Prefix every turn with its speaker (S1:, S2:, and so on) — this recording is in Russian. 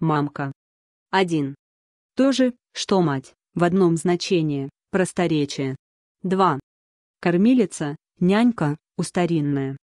S1: мамка. 1. То же, что мать, в одном значении, просторечие. 2. Кормилица, нянька, устаринная.